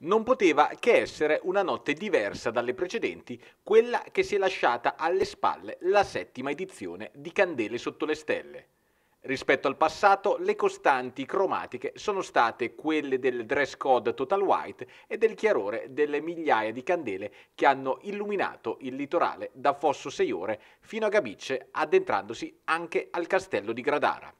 Non poteva che essere una notte diversa dalle precedenti, quella che si è lasciata alle spalle la settima edizione di Candele sotto le stelle. Rispetto al passato, le costanti cromatiche sono state quelle del dress code total white e del chiarore delle migliaia di candele che hanno illuminato il litorale da Fosso Seiore fino a Gabicce, addentrandosi anche al castello di Gradara.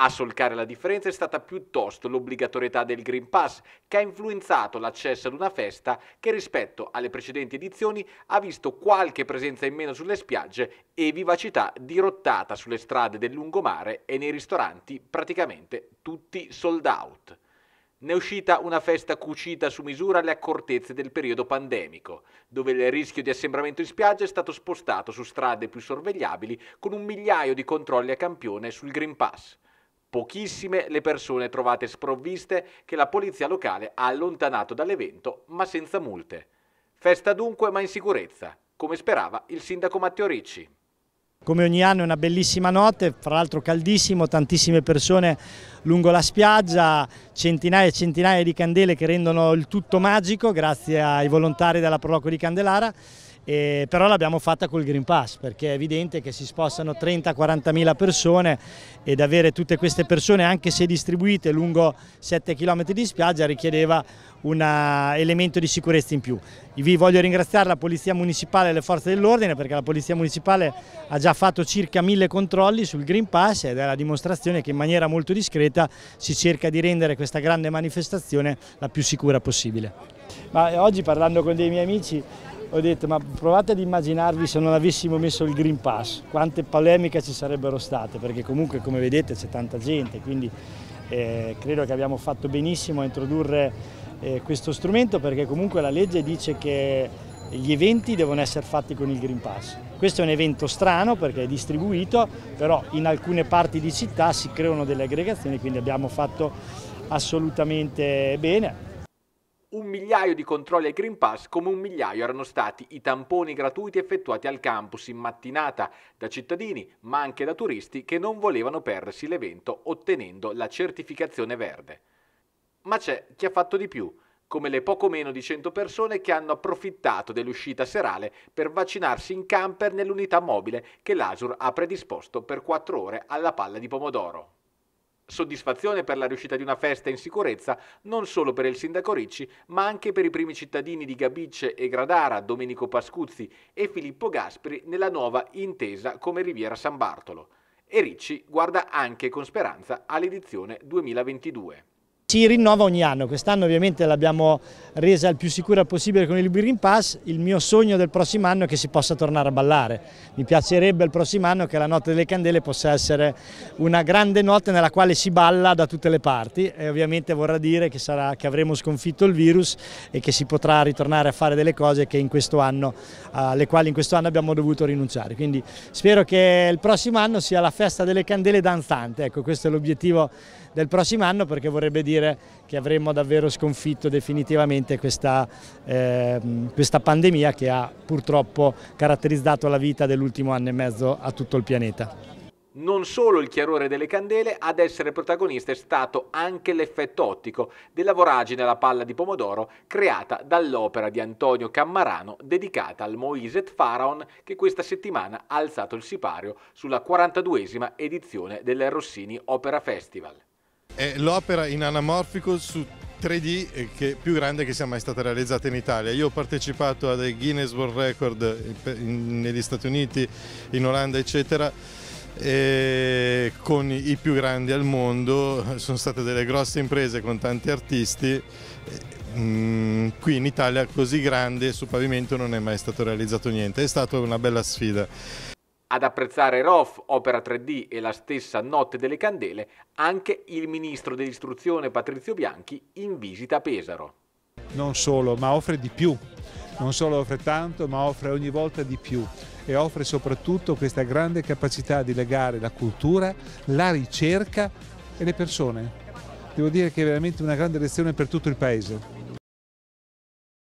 A solcare la differenza è stata piuttosto l'obbligatorietà del Green Pass, che ha influenzato l'accesso ad una festa che rispetto alle precedenti edizioni ha visto qualche presenza in meno sulle spiagge e vivacità dirottata sulle strade del lungomare e nei ristoranti praticamente tutti sold out. Ne è uscita una festa cucita su misura alle accortezze del periodo pandemico, dove il rischio di assembramento in spiaggia è stato spostato su strade più sorvegliabili con un migliaio di controlli a campione sul Green Pass. Pochissime le persone trovate sprovviste che la polizia locale ha allontanato dall'evento ma senza multe. Festa dunque ma in sicurezza, come sperava il sindaco Matteo Ricci. Come ogni anno è una bellissima notte, fra l'altro caldissimo, tantissime persone lungo la spiaggia, centinaia e centinaia di candele che rendono il tutto magico grazie ai volontari della Proloco di Candelara eh, però l'abbiamo fatta col Green Pass perché è evidente che si spostano 30-40 mila persone ed avere tutte queste persone anche se distribuite lungo 7 km di spiaggia richiedeva un eh, elemento di sicurezza in più. Vi voglio ringraziare la Polizia Municipale e le Forze dell'Ordine perché la Polizia Municipale ha già fatto circa mille controlli sul Green Pass ed è la dimostrazione che in maniera molto discreta si cerca di rendere questa grande manifestazione la più sicura possibile. Ma eh, oggi parlando con dei miei amici ho detto ma provate ad immaginarvi se non avessimo messo il Green Pass, quante polemiche ci sarebbero state, perché comunque come vedete c'è tanta gente, quindi eh, credo che abbiamo fatto benissimo a introdurre eh, questo strumento perché comunque la legge dice che gli eventi devono essere fatti con il Green Pass. Questo è un evento strano perché è distribuito, però in alcune parti di città si creano delle aggregazioni, quindi abbiamo fatto assolutamente bene un migliaio di controlli al Green Pass come un migliaio erano stati i tamponi gratuiti effettuati al campus in mattinata da cittadini ma anche da turisti che non volevano perdersi l'evento ottenendo la certificazione verde. Ma c'è chi ha fatto di più, come le poco meno di 100 persone che hanno approfittato dell'uscita serale per vaccinarsi in camper nell'unità mobile che l'Asur ha predisposto per 4 ore alla palla di pomodoro. Soddisfazione per la riuscita di una festa in sicurezza non solo per il sindaco Ricci, ma anche per i primi cittadini di Gabicce e Gradara, Domenico Pascuzzi e Filippo Gasperi nella nuova intesa come Riviera San Bartolo. E Ricci guarda anche con speranza all'edizione 2022. Si rinnova ogni anno, quest'anno ovviamente l'abbiamo resa il più sicura possibile con il Green Pass, il mio sogno del prossimo anno è che si possa tornare a ballare, mi piacerebbe il prossimo anno che la notte delle candele possa essere una grande notte nella quale si balla da tutte le parti e ovviamente vorrà dire che, sarà, che avremo sconfitto il virus e che si potrà ritornare a fare delle cose anno, alle quali in questo anno abbiamo dovuto rinunciare, quindi spero che il prossimo anno sia la festa delle candele danzante, ecco questo è l'obiettivo del prossimo anno perché vorrebbe dire dire che avremmo davvero sconfitto definitivamente questa, eh, questa pandemia che ha purtroppo caratterizzato la vita dell'ultimo anno e mezzo a tutto il pianeta. Non solo il chiarore delle candele, ad essere protagonista è stato anche l'effetto ottico della voragine alla palla di pomodoro creata dall'opera di Antonio Cammarano dedicata al Moiset Faraon che questa settimana ha alzato il sipario sulla 42esima edizione del Rossini Opera Festival è l'opera in anamorfico su 3D eh, che più grande che sia mai stata realizzata in Italia. Io ho partecipato a dei Guinness World Record eh, negli Stati Uniti, in Olanda eccetera con i più grandi al mondo, sono state delle grosse imprese con tanti artisti. Eh, mm, qui in Italia così grande su pavimento non è mai stato realizzato niente, è stata una bella sfida. Ad apprezzare ROF, Opera 3D e la stessa Notte delle Candele, anche il ministro dell'istruzione Patrizio Bianchi in visita a Pesaro. Non solo, ma offre di più, non solo offre tanto, ma offre ogni volta di più e offre soprattutto questa grande capacità di legare la cultura, la ricerca e le persone. Devo dire che è veramente una grande lezione per tutto il Paese.